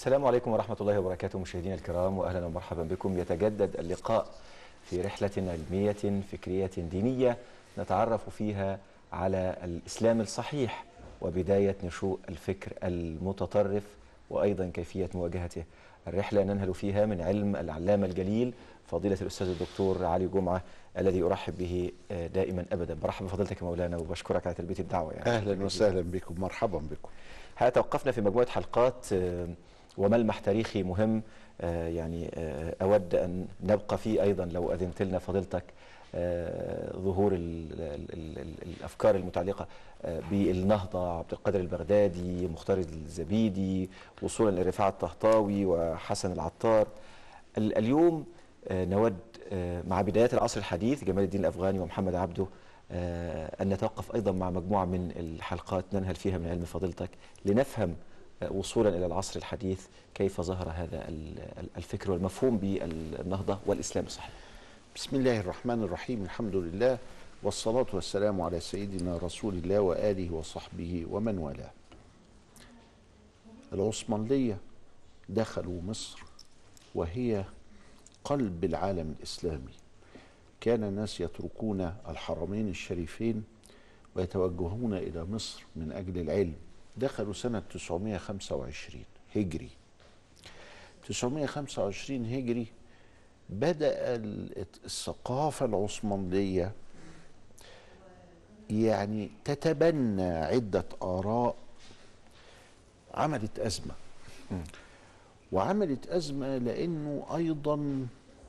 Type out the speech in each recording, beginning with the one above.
السلام عليكم ورحمة الله وبركاته مشاهدينا الكرام وأهلا ومرحبا بكم يتجدد اللقاء في رحلة علمية فكرية دينية نتعرف فيها على الإسلام الصحيح وبداية نشوء الفكر المتطرف وأيضا كيفية مواجهته الرحلة ننهل فيها من علم العلامة الجليل فضيلة الأستاذ الدكتور علي جمعة الذي أرحب به آه، دائما أبدا برحب بفضلتك مولانا وبشكرك على تلبية الدعوة يعني أهلا وسهلا بكم مرحبا بكم ها توقفنا في مجموعة حلقات آه، وملمح تاريخي مهم آه، يعني آه، أود أن نبقى فيه أيضا لو أذنت لنا فضيلتك آه، ظهور الأفكار المتعلقة بالنهضة عبد القادر البغدادي مختار الزبيدي وصولا لرفاعة الطهطاوي وحسن العطار اليوم نود مع بدايات العصر الحديث جمال الدين الأفغاني ومحمد عبده أن نتوقف أيضا مع مجموعة من الحلقات ننهل فيها من علم فضيلتك لنفهم وصولا إلى العصر الحديث كيف ظهر هذا الفكر والمفهوم بالنهضة والإسلام الصحيح بسم الله الرحمن الرحيم الحمد لله والصلاة والسلام على سيدنا رسول الله وآله وصحبه ومن والاه العثمانية دخلوا مصر وهي قلب العالم الإسلامي كان الناس يتركون الحرمين الشريفين ويتوجهون إلى مصر من أجل العلم دخلوا سنة 925 هجري 925 هجري بدأ الثقافة العثمانية يعني تتبنى عدة آراء عملت أزمة وعملت أزمة لأنه أيضا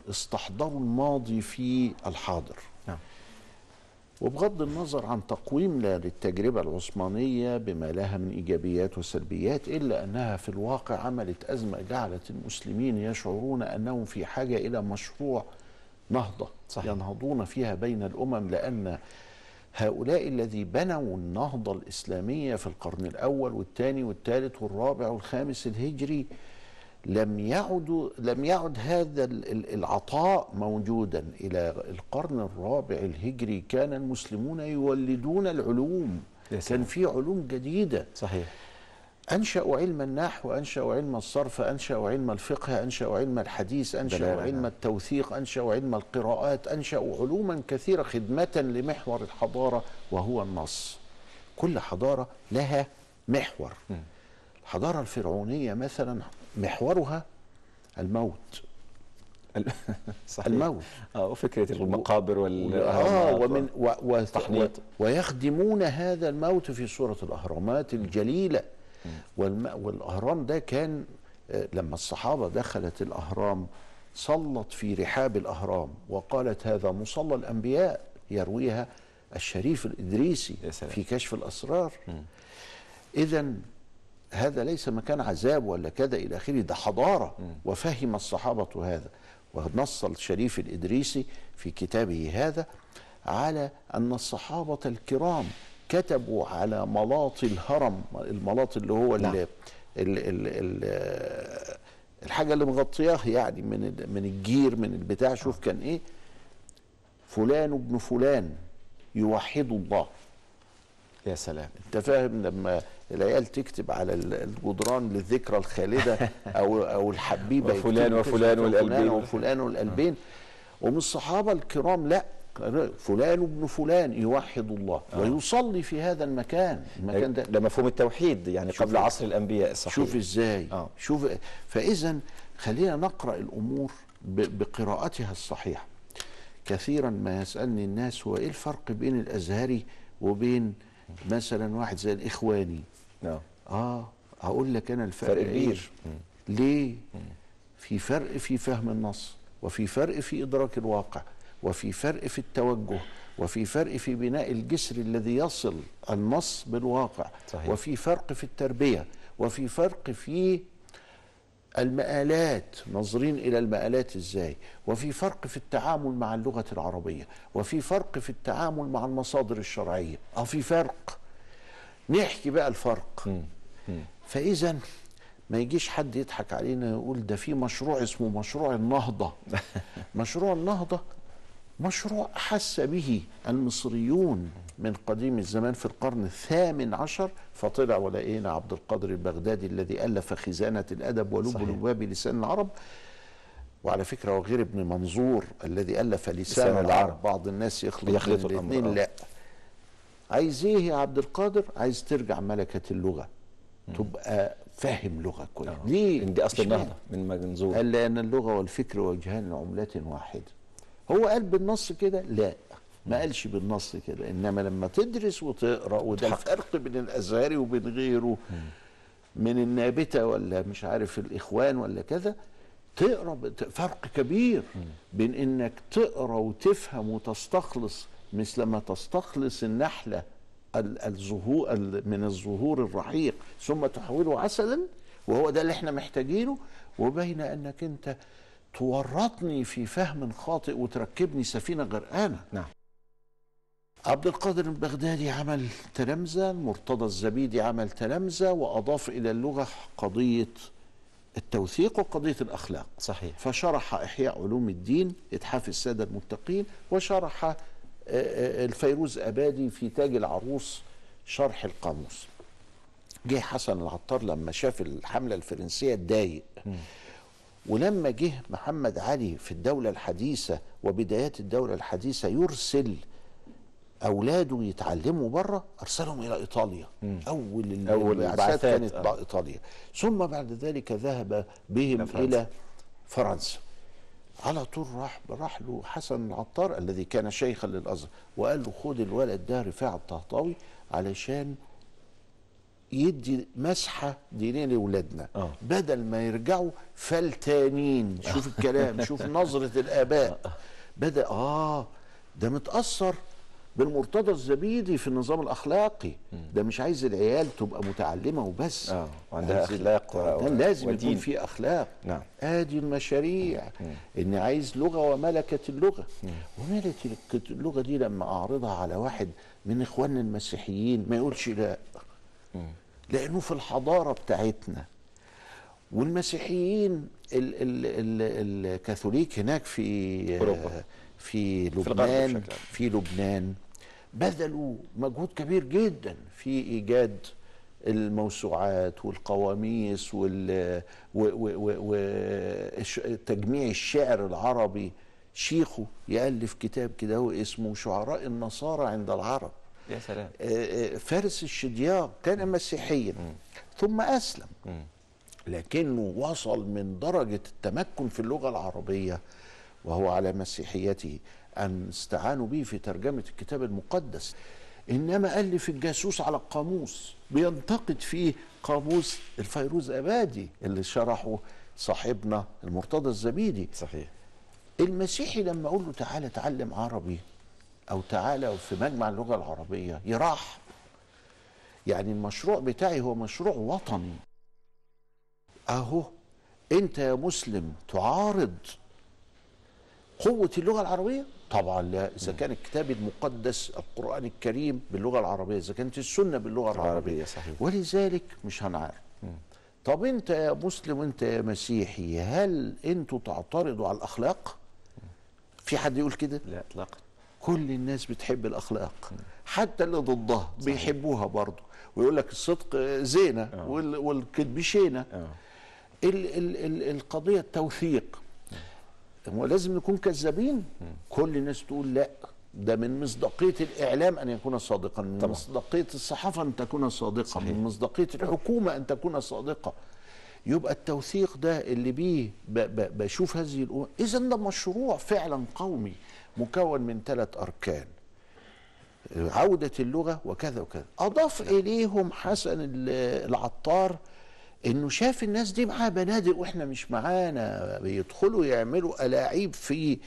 استحضروا الماضي في الحاضر وبغض النظر عن تقويمنا للتجربة العثمانية بما لها من إيجابيات وسلبيات إلا أنها في الواقع عملت أزمة جعلت المسلمين يشعرون أنهم في حاجة إلى مشروع نهضة صحيح. ينهضون فيها بين الأمم لأن هؤلاء الذي بنوا النهضة الإسلامية في القرن الأول والثاني والثالث والرابع والخامس الهجري لم يعد لم يعد هذا العطاء موجودا الى القرن الرابع الهجري كان المسلمون يولدون العلوم كان في علوم جديده صحيح أنشأوا علم النحو أنشأوا علم الصرف أنشأوا علم الفقه أنشأوا علم الحديث أنشأوا علم نعم. التوثيق أنشأوا علم القراءات أنشأوا علوما كثيرة خدمة لمحور الحضارة وهو النص كل حضارة لها محور الحضارة الفرعونية مثلا محورها الموت صحيح. الموت اه وفكره المقابر وال اه, آه، ومن و... و... و... ويخدمون هذا الموت في صوره الاهرامات الجليله والم... والاهرام ده كان آه، لما الصحابه دخلت الاهرام صلت في رحاب الاهرام وقالت هذا مصلى الانبياء يرويها الشريف الادريسي في كشف الاسرار اذا هذا ليس مكان عذاب ولا كذا إلى آخره ده حضارة وفهم الصحابة هذا ونص الشريف الإدريسي في كتابه هذا على أن الصحابة الكرام كتبوا على ملاط الهرم الملاط اللي هو نعم. اللي ال ال ال الحاجة اللي مغطياه يعني من من الجير من البتاع شوف آه. كان إيه فلان ابن فلان يوحد الله يا سلام انت فاهم لما العيال تكتب على الجدران للذكرى الخالده او او الحبيبه وفلان وفلان والقلبين وفلان والقلبين ومن الصحابه الكرام لا فلان ابن فلان يوحد الله آه. ويصلي في هذا المكان المكان ده ده مفهوم التوحيد يعني قبل عصر الانبياء الصحيح شوف ازاي آه. شوف فاذا خلينا نقرا الامور بقراءتها الصحيحه كثيرا ما يسالني الناس هو ايه الفرق بين الازهري وبين مثلا واحد زي الاخواني نعم اه هقول لك انا الفرق فرق إيه؟ كبير ليه في فرق في فهم النص وفي فرق في ادراك الواقع وفي فرق في التوجه وفي فرق في بناء الجسر الذي يصل النص بالواقع صحيح. وفي فرق في التربيه وفي فرق في المآلات ناظرين الى المآلات ازاي وفي فرق في التعامل مع اللغه العربيه وفي فرق في التعامل مع المصادر الشرعيه اه في فرق نحكي بقى الفرق فاذا ما يجيش حد يضحك علينا يقول ده في مشروع اسمه مشروع النهضه مشروع النهضه مشروع حس به المصريون من قديم الزمان في القرن الثامن عشر فطلع ولقينا عبد القادر البغدادي الذي ألف خزانة الأدب ولب لباب لسان العرب وعلى فكرة وغير ابن منظور الذي ألف لسان, لسان العرب بعض الناس يخلط الاثنين آه. لا عايز ايه يا عبد القادر عايز ترجع ملكة اللغة مم. تبقى فاهم لغة كويس آه. ليه دي أصل النهضة من منظور قال لأن اللغة والفكر وجهان لعملة واحدة هو قال بالنص كده لا ما قالش بالنص كده انما لما تدرس وتقرا وده الفرق بين الازهري وبين غيره من النابته ولا مش عارف الاخوان ولا كذا تقرا فرق كبير بين انك تقرا وتفهم وتستخلص مثل ما تستخلص النحله الزهور من الزهور الرحيق ثم تحوله عسلا وهو ده اللي احنا محتاجينه وبين انك انت تورطني في فهم خاطئ وتركبني سفينه غرقانه نعم عبد القادر البغدادي عمل تلامذه مرتضى الزبيدي عمل تلامذه واضاف الى اللغه قضيه التوثيق وقضيه الاخلاق صحيح فشرح احياء علوم الدين اتحاف الساده المتقين وشرح آه، آه، الفيروز ابادي في تاج العروس شرح القاموس جه حسن العطار لما شاف الحمله الفرنسيه اتضايق ولما جه محمد علي في الدولة الحديثة وبدايات الدولة الحديثة يرسل أولاده يتعلموا بره أرسلهم إلى إيطاليا مم. أول, أول البعثات كانت أه. إيطاليا ثم بعد ذلك ذهب بهم فرنسا. إلى فرنسا على طول راح راح له حسن العطار الذي كان شيخا للازهر وقال له خد الولد ده رفاعه الطهطاوي علشان يدي مسحه دينيه لاولادنا آه. بدل ما يرجعوا فلتانين شوف الكلام شوف نظره الاباء آه. بدا اه ده متاثر بالمرتضى الزبيدي في النظام الاخلاقي ده مش عايز العيال تبقى متعلمه وبس اه وعندها اخلاق و... لازم ودين. يكون في اخلاق نعم ادي آه المشاريع اني عايز لغه وملكه اللغه وملكه اللغه دي لما اعرضها على واحد من اخواننا المسيحيين ما يقولش لا لانه في الحضاره بتاعتنا والمسيحيين ال ال ال الكاثوليك هناك في أوروبا. في لبنان في, في لبنان بذلوا مجهود كبير جدا في ايجاد الموسوعات والقواميس وتجميع الشعر العربي شيخه يألف كتاب كده اسمه شعراء النصارى عند العرب يا سلام آه، آه، فارس الشدياق كان مسيحيا ثم أسلم لكنه وصل من درجة التمكن في اللغة العربية وهو على مسيحيته أن استعانوا به في ترجمة الكتاب المقدس إنما ألف الجاسوس على القاموس بينتقد فيه قاموس الفيروز أبادي اللي شرحه صاحبنا المرتضى الزبيدي صحيح المسيحي لما أقول له تعالى اتعلم عربي او تعالى في مجمع اللغه العربيه يراح يعني المشروع بتاعي هو مشروع وطني اهو انت يا مسلم تعارض قوة اللغة العربية؟ طبعا لا، إذا كان الكتاب المقدس القرآن الكريم باللغة العربية، إذا كانت السنة باللغة العربية, العربية صحيح. ولذلك مش هنعرف. طب أنت يا مسلم وأنت يا مسيحي هل أنتوا تعترضوا على الأخلاق؟ في حد يقول كده؟ لا إطلاقا. كل الناس بتحب الاخلاق حتى اللي ضدها بيحبوها برضه ويقول لك الصدق زينه آه. والكذب شينه آه. القضيه التوثيق هو لازم نكون كذابين كل الناس تقول لا ده من مصداقيه الاعلام ان يكون صادقا من طبعا. مصداقيه الصحافه ان تكون صادقه صحيح. من مصداقيه الحكومه ان تكون صادقه يبقى التوثيق ده اللي بيه بشوف هذه الامور اذا ده مشروع فعلا قومي مكون من ثلاث أركان عودة اللغة وكذا وكذا أضاف إليهم حسن العطار انه شاف الناس دي معاها بنادق واحنا مش معانا بيدخلوا يعملوا الاعيب في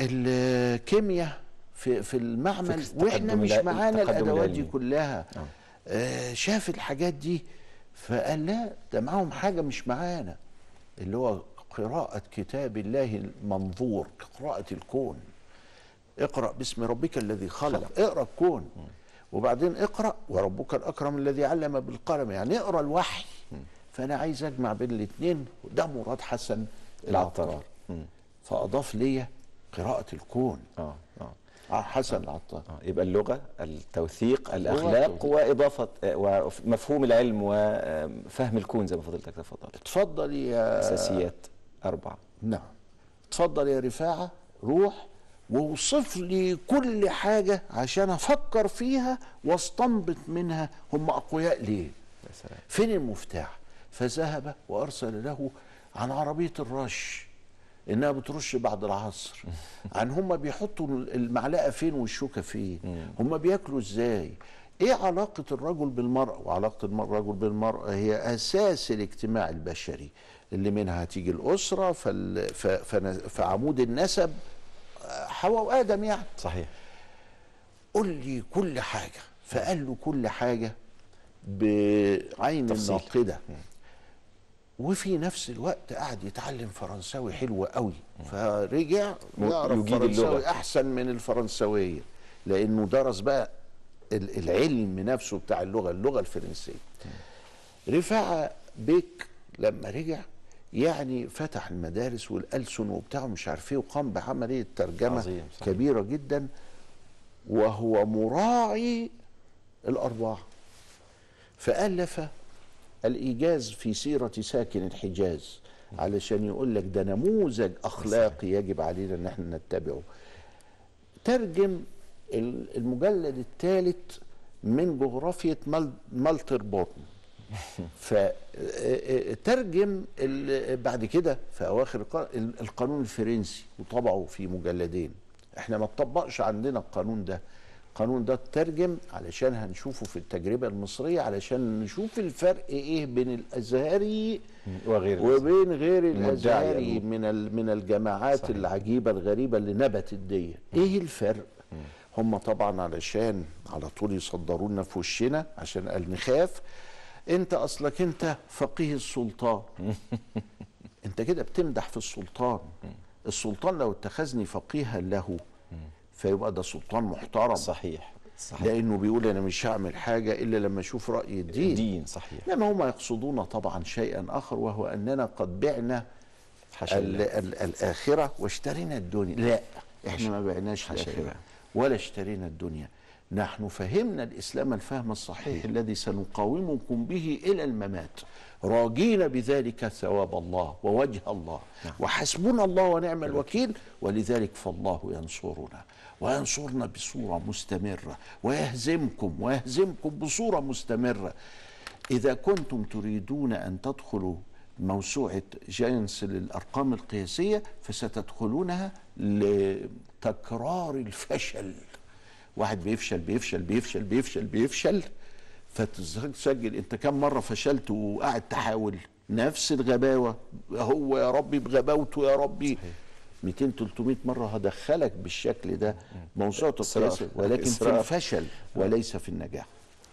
الكيمياء في في المعمل واحنا مش معانا الادوات دي كلها آه. آه شاف الحاجات دي فقال لا ده معاهم حاجه مش معانا اللي هو قراءة كتاب الله المنظور قراءة الكون اقرأ باسم ربك الذي خلق, اقرأ الكون وبعدين اقرأ وربك الأكرم الذي علم بالقلم يعني اقرأ الوحي فأنا عايز أجمع بين الاثنين ده مراد حسن العطار فأضاف لي قراءة الكون آه آه, آه، حسن العطار آه يبقى اللغه التوثيق الاخلاق واضافه آه، ومفهوم العلم وفهم آه، الكون زي ما فضلتك تفضل اتفضل يا اساسيات أربعة نعم اتفضل يا رفاعة روح ووصف لي كل حاجة عشان أفكر فيها واستنبط منها هم أقوياء ليه فين المفتاح فذهب وأرسل له عن عربية الرش انها بترش بعد العصر عن هم بيحطوا المعلقه فين والشوكه فين هم بياكلوا ازاي ايه علاقه الرجل بالمراه وعلاقه الرجل بالمراه هي اساس الاجتماع البشري اللي منها هتيجي الاسره فال... ف... فعمود النسب حواء وادم يعني صحيح قل لي كل حاجه فقال له كل حاجه بعين ناقده وفي نفس الوقت قعد يتعلم فرنساوي حلو قوي فرجع يعرف فرنساوي احسن من الفرنساويه لانه درس بقى العلم نفسه بتاع اللغه اللغه الفرنسيه رفاعه بيك لما رجع يعني فتح المدارس والألسن وبتاع مش عارف ايه وقام بعملية ترجمة عظيم صحيح. كبيرة جدا وهو مراعي الأربعة فألف الإيجاز في سيرة ساكن الحجاز علشان يقول لك ده نموذج أخلاقي يجب علينا أن احنا نتبعه ترجم المجلد الثالث من جغرافية مالتر بورن فترجم بعد كده في اواخر القانون الفرنسي وطبعه في مجلدين احنا ما اتطبقش عندنا القانون ده القانون ده اترجم علشان هنشوفه في التجربة المصرية علشان نشوف الفرق ايه بين الازهري وغير وبين غير الازهري من من الجماعات صحيح. العجيبة الغريبة اللي نبتت دي ايه الفرق هم طبعا علشان على طول يصدروا لنا في وشنا عشان قال نخاف انت اصلك انت فقيه السلطان انت كده بتمدح في السلطان السلطان لو اتخذني فقيها له فيبقى ده سلطان محترم صحيح صحيح. لانه بيقول انا مش هعمل حاجه الا لما اشوف راي الدين الدين صحيح لما هم يقصدون طبعا شيئا اخر وهو اننا قد بعنا الـ الـ الاخره واشترينا الدنيا لا احنا ما بعناش الاخره ولا اشترينا الدنيا نحن فهمنا الإسلام الفهم الصحيح الذي سنقاومكم به إلى الممات راجين بذلك ثواب الله ووجه الله نعم. وحسبنا الله ونعم نعم. الوكيل ولذلك فالله ينصرنا وينصرنا بصورة مستمرة ويهزمكم ويهزمكم بصورة مستمرة إذا كنتم تريدون أن تدخلوا موسوعة جاينس للأرقام القياسية فستدخلونها لتكرار الفشل واحد بيفشل بيفشل بيفشل بيفشل بيفشل فتسجل انت كم مره فشلت وقاعد تحاول نفس الغباوه هو يا ربي بغباوته يا ربي 200 300 مره هدخلك بالشكل ده موسوعه القياس ولكن في الفشل آه. وليس في النجاح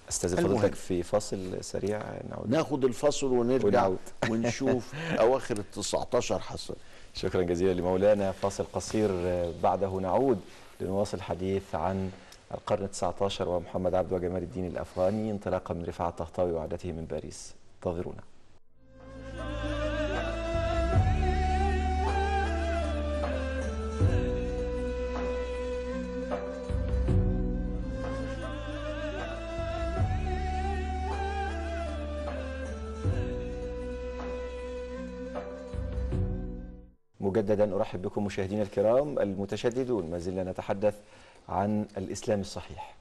استاذ فضلك في فاصل سريع نعود ناخد الفاصل ونرجع ونعود. ونشوف اواخر ال 19 حصل شكرا جزيلا لمولانا فاصل قصير آه، بعده نعود لنواصل الحديث عن القرن 19 ومحمد عبد وجمال الدين الأفغاني انطلاقا من رفاعة الطهطاوي وعادته من باريس انتظرونا مجددا ارحب بكم مشاهدينا الكرام المتشددون ما زلنا نتحدث عن الإسلام الصحيح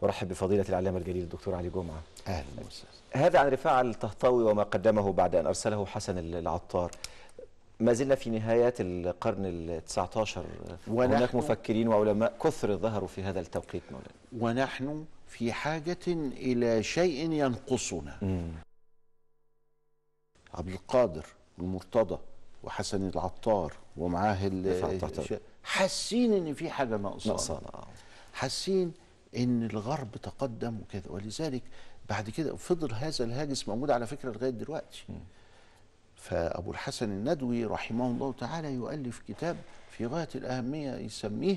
ورحب بفضيلة العلامة الجليل الدكتور علي جمعة أهلا وسهلا هذا عن رفاعة الطهطاوي وما قدمه بعد أن أرسله حسن العطار ما زلنا في نهايات القرن ال 19 هناك مفكرين وعلماء كثر ظهروا في هذا التوقيت مولانا ونحن في حاجة إلى شيء ينقصنا عبد القادر المرتضى وحسن العطار ومعاه الش... حاسين ان في حاجه ناقصه آه. حاسين ان الغرب تقدم وكذا ولذلك بعد كده فضل هذا الهاجس موجود على فكره لغايه دلوقتي م. فابو الحسن الندوي رحمه الله تعالى يؤلف كتاب في غايه الاهميه يسميه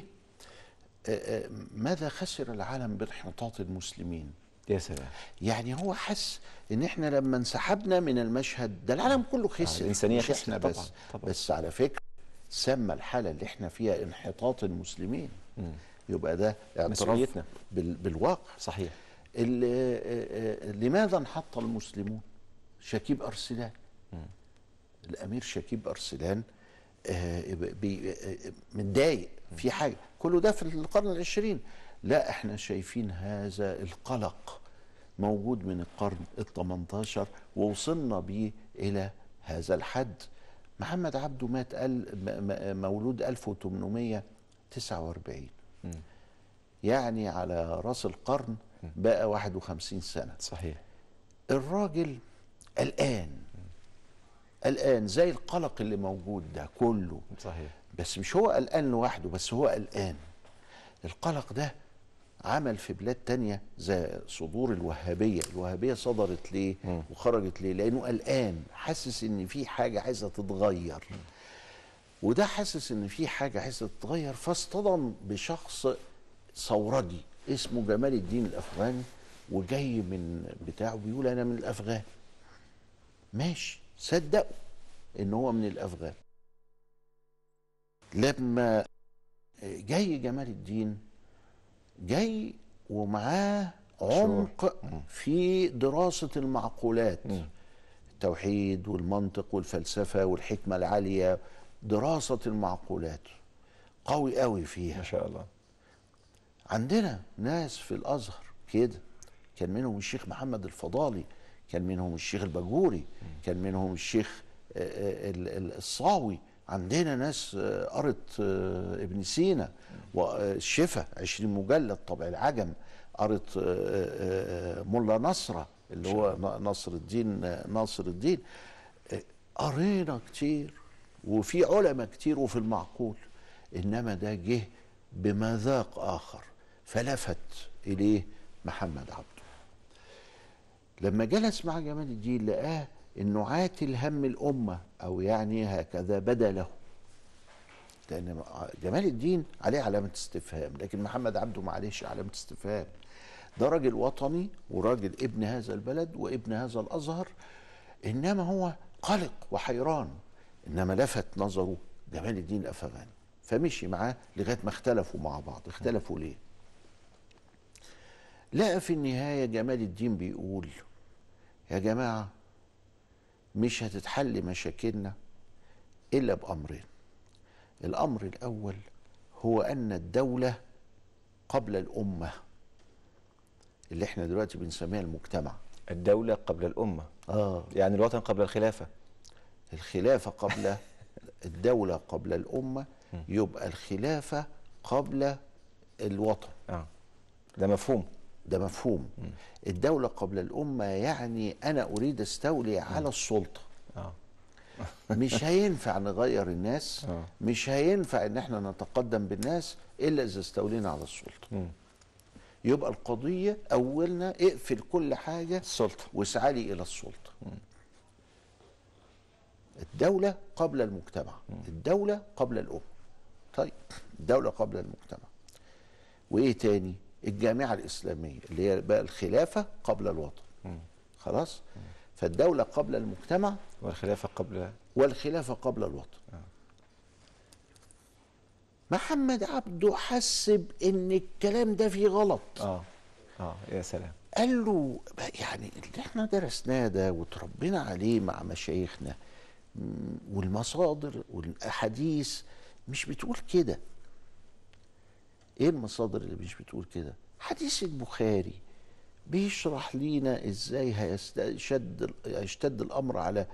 آه، آه، ماذا خسر العالم بانحطاط المسلمين يا سلام يعني هو حس ان احنا لما انسحبنا من المشهد ده العالم كله خسر يعني الانسانيه خسرنا بس طبعًا. بس على فكره سمى الحاله اللي احنا فيها انحطاط المسلمين يبقى ده اعتراف بالواقع صحيح آه، آه، آه، لماذا انحط المسلمون شكيب ارسلان الامير شكيب ارسلان متضايق في حاجه كله ده في القرن العشرين لا احنا شايفين هذا القلق موجود من القرن ال 18 ووصلنا بيه الى هذا الحد محمد عبده مات قال مولود 1849 يعني على راس القرن بقى 51 سنة صحيح الراجل قلقان قلقان زي القلق اللي موجود ده كله صحيح بس مش هو قلقان لوحده بس هو قلقان القلق ده عمل في بلاد تانية زي صدور الوهابية الوهابية صدرت ليه م. وخرجت ليه لأنه قلقان حاسس إن في حاجة عايزة تتغير وده حاسس إن في حاجة عايزة تتغير فاصطدم بشخص ثورجي اسمه جمال الدين الأفغاني وجاي من بتاعه بيقول أنا من الأفغان ماشي صدقوا إن هو من الأفغان لما جاي جمال الدين جاي ومعاه عمق في دراسة المعقولات التوحيد والمنطق والفلسفة والحكمة العالية دراسة المعقولات قوي قوي فيها ما شاء الله عندنا ناس في الأزهر كده كان منهم الشيخ محمد الفضالي كان منهم الشيخ البجوري كان منهم الشيخ آه، آه، الصاوي عندنا ناس آه، قرت آه، ابن سينا والشفا آه، 20 مجلد طبع العجم قرت ملا نصره اللي هو نصر الدين ناصر الدين قرينا كتير وفي علماء كتير وفي المعقول انما ده جه بمذاق اخر فلفت اليه محمد عبده لما جلس مع جمال الدين لقاه انه عاتل هم الامه او يعني هكذا بدا له لان جمال الدين عليه علامه استفهام لكن محمد عبده معلش علامه استفهام ده راجل وطني وراجل ابن هذا البلد وابن هذا الازهر انما هو قلق وحيران انما لفت نظره جمال الدين افغان فمشي معاه لغايه ما اختلفوا مع بعض اختلفوا ليه لقى في النهايه جمال الدين بيقول يا جماعه مش هتتحل مشاكلنا الا بامرين الامر الاول هو ان الدوله قبل الامه اللي احنا دلوقتي بنسميها المجتمع الدوله قبل الامه اه يعني الوطن قبل الخلافه الخلافه قبل الدوله قبل الامه يبقى الخلافه قبل الوطن اه ده مفهوم ده مفهوم الدولة قبل الأمة يعني أنا أريد أستولي على السلطة اه. مش هينفع نغير الناس اه. مش هينفع ان احنا نتقدم بالناس الا اذا استولينا على السلطه يبقى القضيه اولنا اقفل كل حاجه السلطه واسعلي الى السلطه الدوله قبل المجتمع الدوله قبل الامه طيب الدوله قبل المجتمع وايه تاني الجامعه الاسلاميه اللي هي بقى الخلافه قبل الوطن خلاص فالدوله قبل المجتمع والخلافه قبل والخلافه قبل الوطن آه. محمد عبده حسب ان الكلام ده فيه غلط اه اه يا سلام قال له يعني اللي احنا درسناه ده وتربينا عليه مع مشايخنا والمصادر والاحاديث مش بتقول كده ايه المصادر اللي مش بتقول كده حديث البخاري بيشرح لينا ازاي هيشد هيشتد الامر على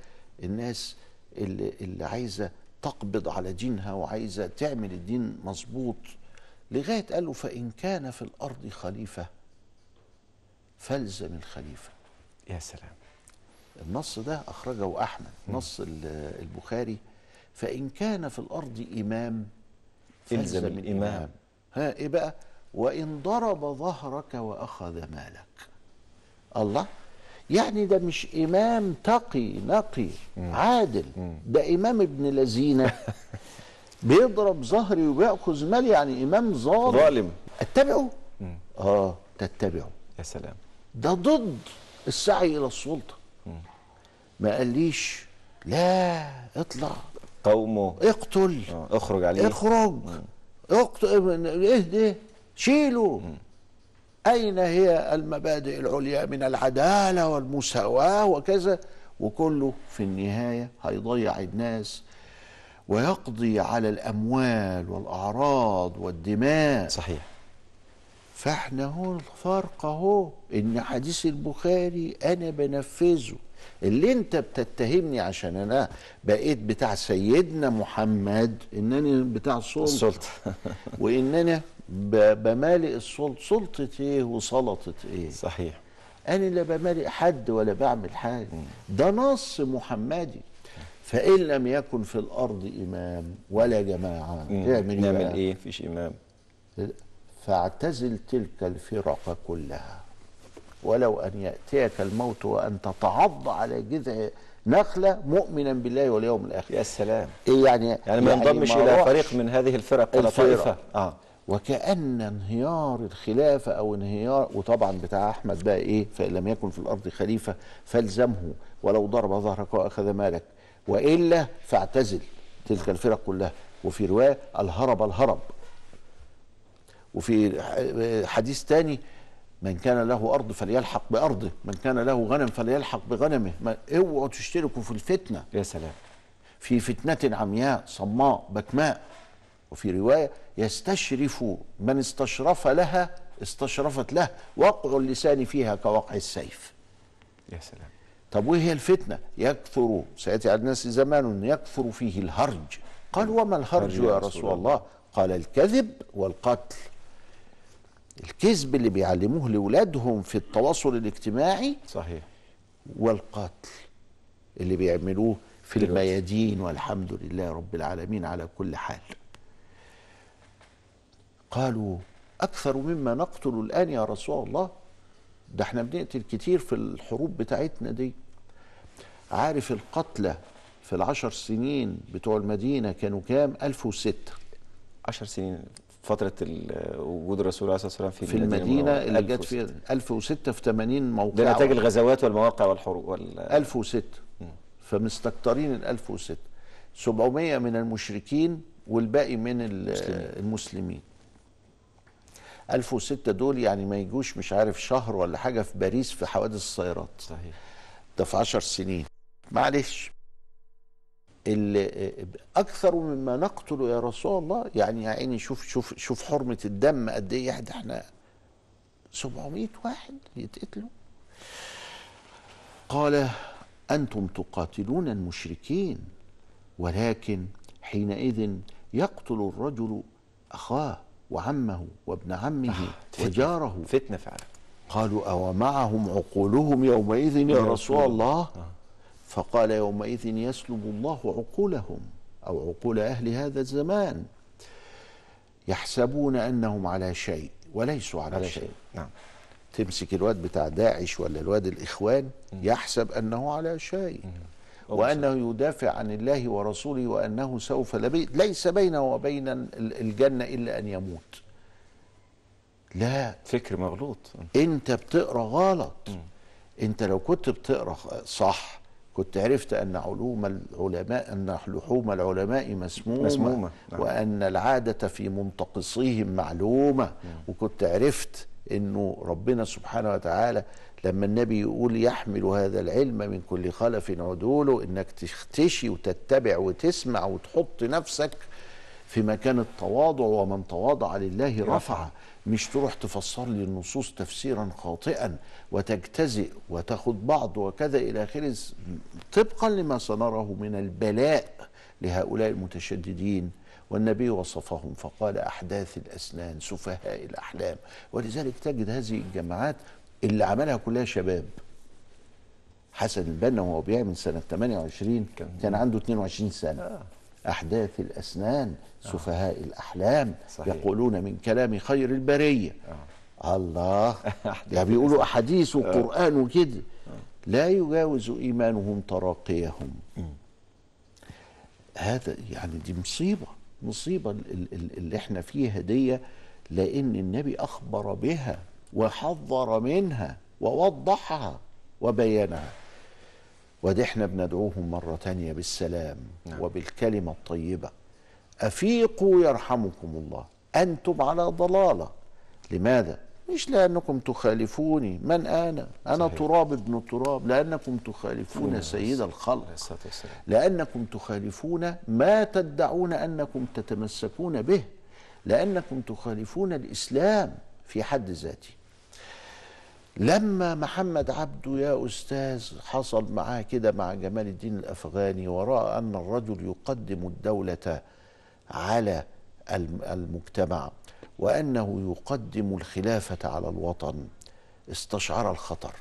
الناس اللي, اللي عايزه تقبض على دينها وعايزه تعمل الدين مظبوط لغايه قالوا فان كان في الارض خليفه فالزم الخليفه يا سلام النص ده اخرجه احمد نص البخاري فان كان في الارض امام فالزم الامام ها ايه بقى وان ضرب ظهرك واخذ مالك الله يعني ده مش امام تقي نقي عادل ده امام ابن لزينه بيضرب ظهري وبياخذ مالي يعني امام ظالم ظالم اتبعه اه تتبعه يا سلام ده ضد السعي الى السلطه ما قاليش لا اطلع قومه اقتل آه، اخرج عليه اخرج مم. اهدي إيه، إيه، شيلوا أين هي المبادئ العليا من العدالة والمساواة وكذا وكله في النهاية هيضيع الناس ويقضي على الأموال والأعراض والدماء صحيح فاحنا هو الفرق اهو ان حديث البخاري انا بنفذه اللي انت بتتهمني عشان انا بقيت بتاع سيدنا محمد انني بتاع السلطه السلطه وانني بمالئ السلطه سلطه ايه وسلطه ايه صحيح انا لا بمالئ حد ولا بعمل حاجه ده نص محمدي فان لم يكن في الارض امام ولا جماعه اعمل ايه نعمل ايه مفيش امام فاعتزل تلك الفرق كلها ولو أن يأتيك الموت وأنت تعض على جذع نخلة مؤمنا بالله واليوم الآخر يا سلام إيه يعني يعني ما يعني ينضمش يعني إلى فريق من هذه الفرق ولا طائفة آه. وكأن انهيار الخلافة أو انهيار وطبعا بتاع أحمد بقى إيه فإن لم يكن في الأرض خليفة فالزمه ولو ضرب ظهرك وأخذ مالك وإلا فاعتزل تلك الفرق كلها وفي رواية الهرب الهرب وفي حديث تاني من كان له أرض فليلحق بأرضه من كان له غنم فليلحق بغنمه اوعوا تشتركوا في الفتنة يا سلام في فتنة عمياء صماء بكماء وفي رواية يستشرف من استشرف لها استشرفت له وقع اللسان فيها كوقع السيف يا سلام طب وهي الفتنة يكثر سيأتي على الناس زمان يكثر فيه الهرج قال وما الهرج يا رسول الله قال الكذب والقتل الكذب اللي بيعلموه لاولادهم في التواصل الاجتماعي صحيح والقتل اللي بيعملوه في الميادين والحمد لله رب العالمين على كل حال قالوا اكثر مما نقتل الان يا رسول الله ده احنا بنقتل كتير في الحروب بتاعتنا دي عارف القتلى في العشر سنين بتوع المدينه كانوا كام 1006 10 سنين فتره وجود الرسول عليه الصلاه والسلام في, في المدينه اللي جت فيها 1006 في 80 موقع ده نتاج الغزوات والمواقع والحروب 1006 فمستكترين ال 1006 700 من المشركين والباقي من المسلمين, المسلمين. 1006 دول يعني ما يجوش مش عارف شهر ولا حاجه في باريس في حوادث السيارات صحيح ده في 10 سنين معلش اللي آه، اكثر مما نقتل يا رسول الله يعني يا عيني شوف شوف شوف حرمه الدم قد ايه احنا احنا 700 واحد يتقتلوا قال انتم تقاتلون المشركين ولكن حينئذ يقتل الرجل اخاه وعمه وابن عمه آه وجاره فتنه فعلا قالوا أو معهم عقولهم يومئذ يا رسول الله آه. فقال يومئذ يسلب الله عقولهم أو عقول أهل هذا الزمان يحسبون أنهم على شيء وليسوا على, على شيء. شيء نعم تمسك الواد بتاع داعش ولا الواد الإخوان يحسب أنه على شيء وأنه يدافع عن الله ورسوله وأنه سوف لبي... ليس بينه وبين الجنة إلا أن يموت لا فكر مغلوط أنت بتقرأ غلط أنت لو كنت بتقرأ صح كنت عرفت أن علوم العلماء أن لحوم العلماء مسمومة, مسمومة. نعم. وأن العادة في منتقصيهم معلومة نعم. وكنت عرفت أنه ربنا سبحانه وتعالى لما النبي يقول يحمل هذا العلم من كل خلف عدوله انك تختشي وتتبع وتسمع وتحط نفسك في مكان التواضع ومن تواضع لله رفعه مش تروح تفسر لي النصوص تفسيرا خاطئا وتجتزئ وتاخد بعض وكذا الى اخره طبقا لما سنراه من البلاء لهؤلاء المتشددين والنبي وصفهم فقال احداث الاسنان سفهاء الاحلام ولذلك تجد هذه الجماعات اللي عملها كلها شباب حسن البنا وهو بيعمل سنه 28 كان عنده 22 سنه أحداث الأسنان آه. سفهاء الأحلام صحيح. يقولون من كلام خير البرية آه. الله يعني بيقولوا أحاديث آه. وقرآن وكده آه. لا يجاوز إيمانهم تراقيهم هذا يعني دي مصيبة مصيبة اللي احنا فيها دي لأن النبي أخبر بها وحذر منها ووضحها وبينها ودي احنا بندعوهم مرة تانية بالسلام نعم. وبالكلمة الطيبة أفيقوا يرحمكم الله أنتم على ضلالة لماذا؟ مش لأنكم تخالفوني من أنا؟ أنا صحيح. تراب ابن تراب لأنكم تخالفون سيد الخلق لأنكم تخالفون ما تدعون أنكم تتمسكون به لأنكم تخالفون الإسلام في حد ذاته لما محمد عبده يا أستاذ حصل معاه كده مع جمال الدين الأفغاني ورأى أن الرجل يقدم الدولة على المجتمع وأنه يقدم الخلافة على الوطن استشعر الخطر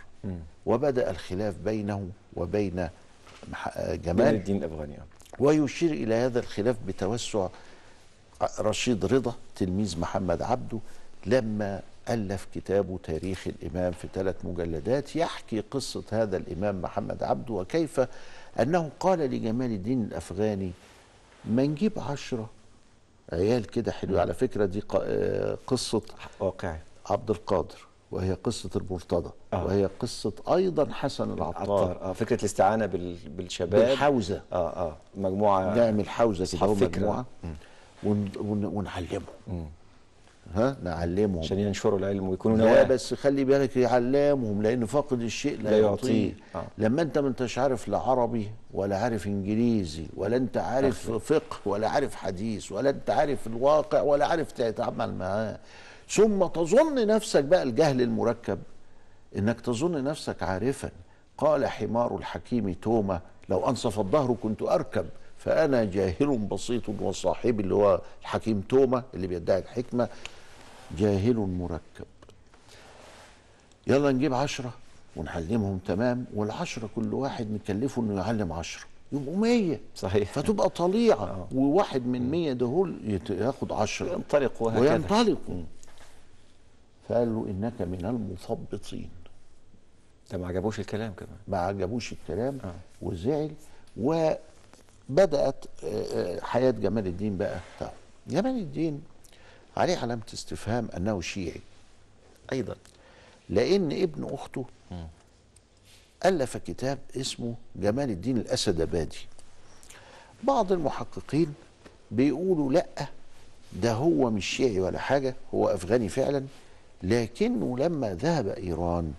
وبدأ الخلاف بينه وبين جمال الدين الأفغاني ويشير إلى هذا الخلاف بتوسع رشيد رضا تلميذ محمد عبده لما ألف كتابه تاريخ الإمام في ثلاث مجلدات يحكي قصة هذا الإمام محمد عبده وكيف أنه قال لجمال الدين الأفغاني ما نجيب عشرة عيال كده حلو على فكرة دي آه، قصة واقعي عبد القادر وهي قصة المرتضى آه. وهي قصة أيضا حسن العطار آه. فكرة الاستعانة بالشباب بالحوزة آه آه مجموعة نعمل حوزة كده مجموعة ون ون ونعلمهم ها نعلمهم عشان ينشروا العلم ويكونوا نواة لا بس خلي بالك يعلمهم لان فاقد الشيء لا, لا يعطيه, يعطيه. آه. لما انت ما انتش عارف لا عربي ولا عارف انجليزي ولا انت عارف أخير. فقه ولا عارف حديث ولا انت عارف الواقع ولا عارف تتعامل معاه ثم تظن نفسك بقى الجهل المركب انك تظن نفسك عارفا قال حمار الحكيم توما لو انصف الظهر كنت اركب فانا جاهل بسيط وصاحبي اللي هو الحكيم توما اللي بيدعي الحكمه جاهل مركب يلا نجيب عشرة ونعلمهم تمام والعشرة كل واحد نكلفه انه يعلم عشرة يبقوا 100 صحيح فتبقى طليعة آه. وواحد من 100 دهول ياخد 10 ينطلقوا هكذا وينطلقوا فقال له انك من المثبطين ده ما عجبوش الكلام كمان ما عجبوش الكلام آه. وزعل وبدات آه، آه، حياه جمال الدين بقى طيب، جمال الدين عليه علامة استفهام أنه شيعي أيضا لأن ابن أخته ألف كتاب اسمه جمال الدين الأسد أبادي بعض المحققين بيقولوا لأ ده هو مش شيعي ولا حاجة هو أفغاني فعلا لكنه لما ذهب إيران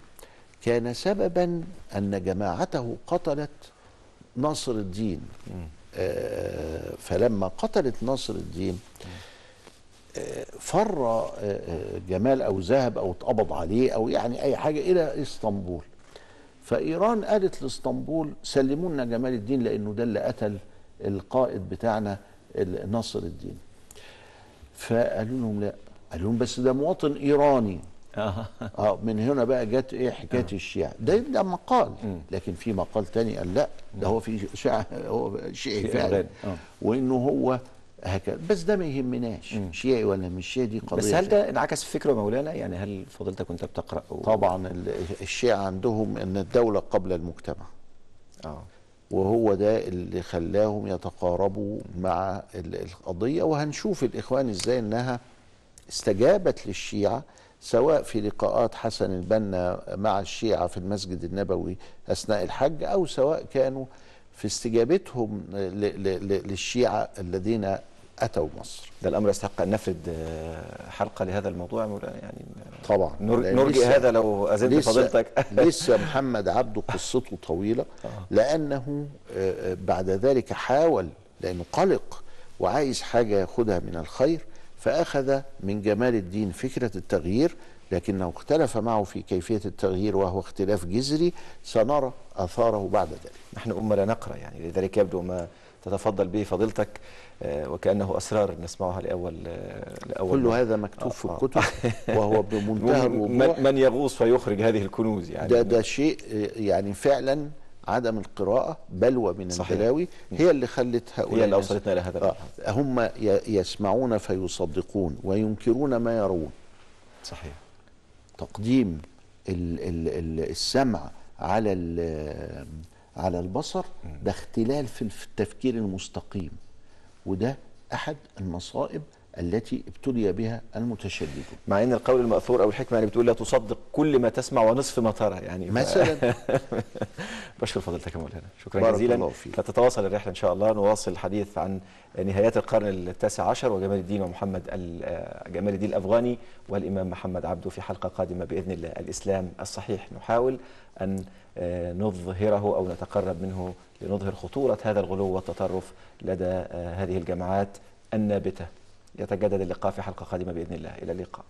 كان سببا أن جماعته قتلت ناصر الدين آه، فلما قتلت ناصر الدين فر آه، آه، جمال او ذهب او اتقبض عليه او يعني اي حاجه الى اسطنبول فايران قالت لاسطنبول سلمونا جمال الدين لانه ده اللي قتل القائد بتاعنا نصر الدين فقالوا لهم لا قالوا لهم بس ده مواطن ايراني اه من هنا بقى جت ايه حكايه أه. الشيعه ده ده مقال لكن في مقال تاني قال لا ده هو في شيعه هو شيعي فعلا وانه هو هكذا بس ده ما يهمناش شيعي ولا مش شيعي دي قضيه بس هل ده انعكس في فكره مولانا يعني هل فضلتك وانت بتقرا و... طبعا الشيعة عندهم ان الدوله قبل المجتمع اه وهو ده اللي خلاهم يتقاربوا مع القضيه وهنشوف الاخوان ازاي انها استجابت للشيعة سواء في لقاءات حسن البنا مع الشيعة في المسجد النبوي أثناء الحج أو سواء كانوا في استجابتهم للشيعة الذين أتوا مصر ده الأمر يستحق أن نفرد آه، حلقة لهذا الموضوع يعني طبعا نرجئ هذا لو ازدت فضيلتك لسه محمد عبده قصته طويلة آه. لأنه آه، بعد ذلك حاول لأنه قلق وعايز حاجة ياخدها من الخير فأخذ من جمال الدين فكرة التغيير لكنه اختلف معه في كيفية التغيير وهو اختلاف جذري سنرى أثاره بعد ذلك نحن أمة لا نقرأ يعني لذلك يبدو ما تتفضل به فضيلتك وكانه اسرار نسمعها لاول لاول كل هذا مكتوب في آه. الكتب وهو بمنتهى الوضوح من يغوص ويخرج هذه الكنوز يعني ده ده شيء يعني فعلا عدم القراءة بلوى من البلاوي هي اللي خلت هؤلاء هي اللي أوصلتنا إلى هذا آه هم يسمعون فيصدقون وينكرون ما يرون صحيح تقديم الـ الـ الـ السمع على على البصر ده اختلال في التفكير المستقيم وده احد المصائب التي ابتلي بها المتشددون مع ان القول الماثور او الحكمه يعني بتقول لا تصدق كل ما تسمع ونصف ما ترى يعني مثلا بشكر فضيلتك يا مولانا شكرا جزيلا تتواصل الرحله ان شاء الله نواصل الحديث عن نهايات القرن التاسع عشر وجمال الدين ومحمد آه، جمال الدين الافغاني والامام محمد عبده في حلقه قادمه باذن الله الاسلام الصحيح نحاول ان آه، نظهره او نتقرب منه لنظهر خطورة هذا الغلو والتطرف لدى آه، هذه الجماعات النابتة يتجدد اللقاء في حلقة قادمة بإذن الله إلى اللقاء